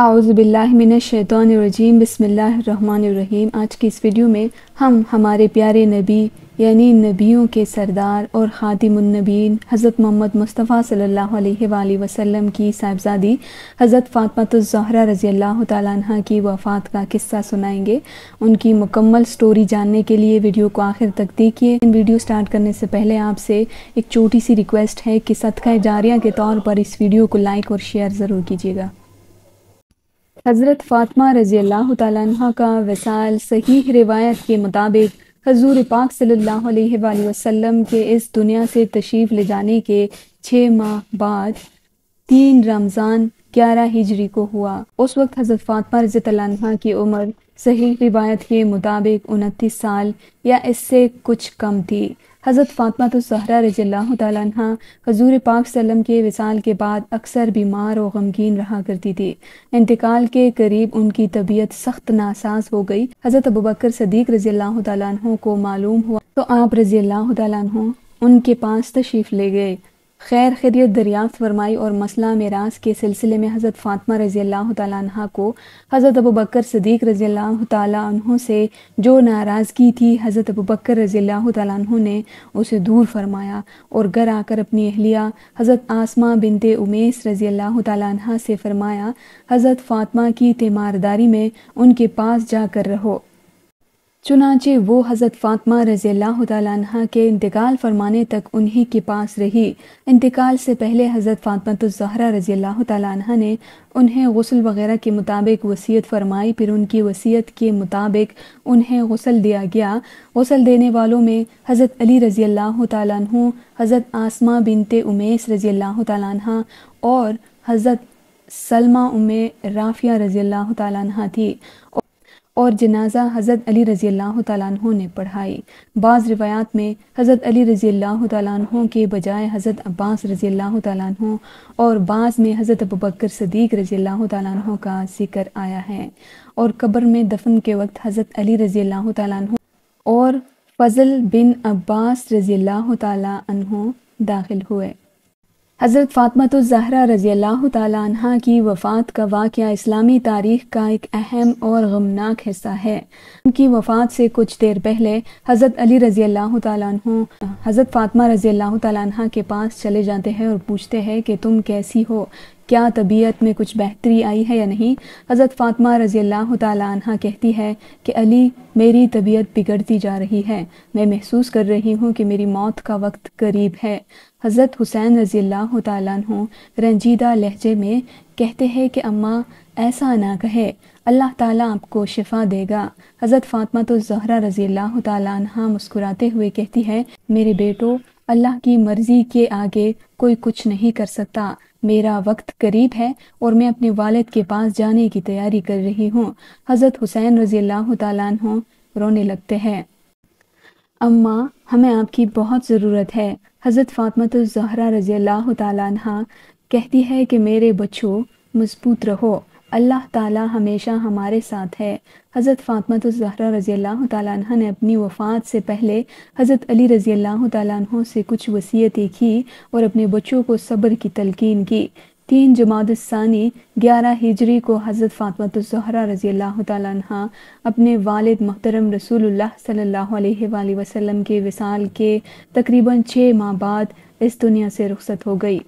आउज़बिल्लिमिनशैतरजीम बसमीम आज की इस वीडियो में हम हमारे प्यारे नबी यानी नबियों के सरदार और ख़ातिमनबीन हज़रत मोहम्मद मुस्तफ़ा सल्ला वसम की साहबज़ादी हज़रत फ़ातमतुलज़हरा रज़ी अल्लाह तह की वफ़ात का किस्सा सुनाएंगे उनकी मुकम्मल स्टोरी जानने के लिए वीडियो को आखिर तक देखिए वीडियो स्टार्ट करने से पहले आपसे एक छोटी सी रिक्वेस्ट है कि सदका जारिया के तौर पर इस वीडियो को लाइक और शेयर ज़रूर कीजिएगा हज़रत फातमा रज़ी अल्लाह तह का विसाल सही रिवायत के मुताबिक हजूर पाक सल्लल्लाहु अलैहि वसल्लम के इस दुनिया से तशरीफ़ ले जाने के छः माह बाद तीन रमज़ान ग्यारह हिजरी को हुआ उस वक्त हज़रत फ़ातिमा रज़ी तह की उम्र सही रिवायत के मुताबिक उनतीस साल या इससे कुछ कम थी हज़रत फ़ातमा तो सहरा रजील्ला हजूर पाक सलम के विसाल के बाद अक्सर बीमार और गमगीन रहा करती थी इंतकाल के करीब उनकी तबीयत सख्त नासाज हो गई हज़रत अबू बकर सदीक रजील्ला तह को मालूम हुआ तो आप रजील्ला तह उनके पास तशीफ़ ले गए खैर खैरियत दरियाफ्त फरमाई और मसला मराज के सिलसिले में हज़रत फ़ातमा रज़ी अल्लाह तह को हज़रत अबू बकर सदीक रज़ी अल्लाह तहों से जो नाराज़गी थी हज़रत अबू बकर रज़ी अल्लाह तहों ने उसे दूर फरमाया और घर आकर अपनी अहलिया हज़रत आसमा बिनते उमेस रज़ी अल्लाह तह से फरमाया हज़रत फ़ातमा की तीमारदारी में उनके पास जाकर रहो चुनाचे वो हज़रत फ़ातमा रज़ी अल्लाह तह के इंतकाल फरमाने तक उन्हीं के पास रही इंतकाल से पहले हज़रत फ़ातमा तो ज़हरा रज़ी अल्लाह तह ने उन्हें गसल वगैरह के मुताबिक वसीयत फरमाई फिर उनकी वसीयत के मुताबिक उन्हें गसल दिया गया गसल देने वालों में हज़रत अली रज़ी अल्लाह तह हज़रत आसमा बिनते उमेस रज़ी अल्लाह तह और हज़रत सलमा उमे राफ़िया रज़ी अल्लाह तह थी और जनाजा हज़रत अली रज़ी अल्लाह तु ने पढ़ाई बाज़ रिवायात में हज़रत अली रज़ी अल्लाह तु के बजाय हज़रत अब्बास रज़ी अल्लाह तु और बाज़ में हज़रत अबू बकर सदीक रज़ी अल्लाह तु का जिक्र आया है और कब्र में दफन के वक्त हज़रत अली रज़ी अल्लाह तु और फजल बिन अब्बास रज़ी अल्लाह तु दाखिल हुए हज़रत फ़ातमत तो ज़हरा रज़ी अल्लाह तह की वफ़ात का वाक़ इस्लामी तारीख का एक अहम और गमनाक हिस्सा है उनकी वफ़ात से कुछ देर पहले हज़रत अली रज़ी अल्लाह तह हज़रत फ़ातमा रज़ी अल्लाह तह के पास चले जाते हैं और पूछते हैं कि तुम कैसी हो क्या तबीयत में कुछ बेहतरी आई है या नहीं हज़रत फ़ातिमा रज़ी अल्लाह तहा कहती है कि अली मेरी तबीयत बिगड़ती जा रही है मैं महसूस कर रही हूँ कि मेरी मौत का वक्त करीब है हज़रत हुसैन रज़ी अल्लाह तु रंजीदा लहजे में कहते हैं कि अम्मा ऐसा ना कहे अल्लाह ताला आपको शिफा देगा हज़रत फ़ातिमा तो जहरा रज़ी अल्लाह तहा मुस्कुराते हुए कहती है मेरे बेटो अल्लाह की मर्जी के आगे कोई कुछ नहीं कर सकता मेरा वक्त करीब है और मैं अपने वालद के पास जाने की तैयारी कर रही हूँ हज़रत हुसैन रजी अल्लाह तु रोने लगते हैं अम्मा हमें आपकी बहुत ज़रूरत है हज़रत फ़ातमत जहरा रजी अल्लाह तह कहती है कि मेरे बच्चों मजबूत रहो अल्लाह ताला हमेशा हमारे साथ है हज़रत फ़ातमा तो ज़हरा रज़ी अल्लाह तह ने अपनी वफ़ात से पहले हज़रत अली रज़ी अल्लाह तह से कुछ वसीयतें की और अपने बच्चों को सब्र की तलकिन की तीन जमातानी ग्यारह हिजरी को हज़रत फ़ातमा तो ज़हरा रज़ी अल्लाह तह अपने वालिद मोहतरम रसूलुल्लाह सल्लल्लाहु अलैहि वसल्लम के विसाल के तकरीबन छः माह बाद इस दुनिया से रुखसत हो गई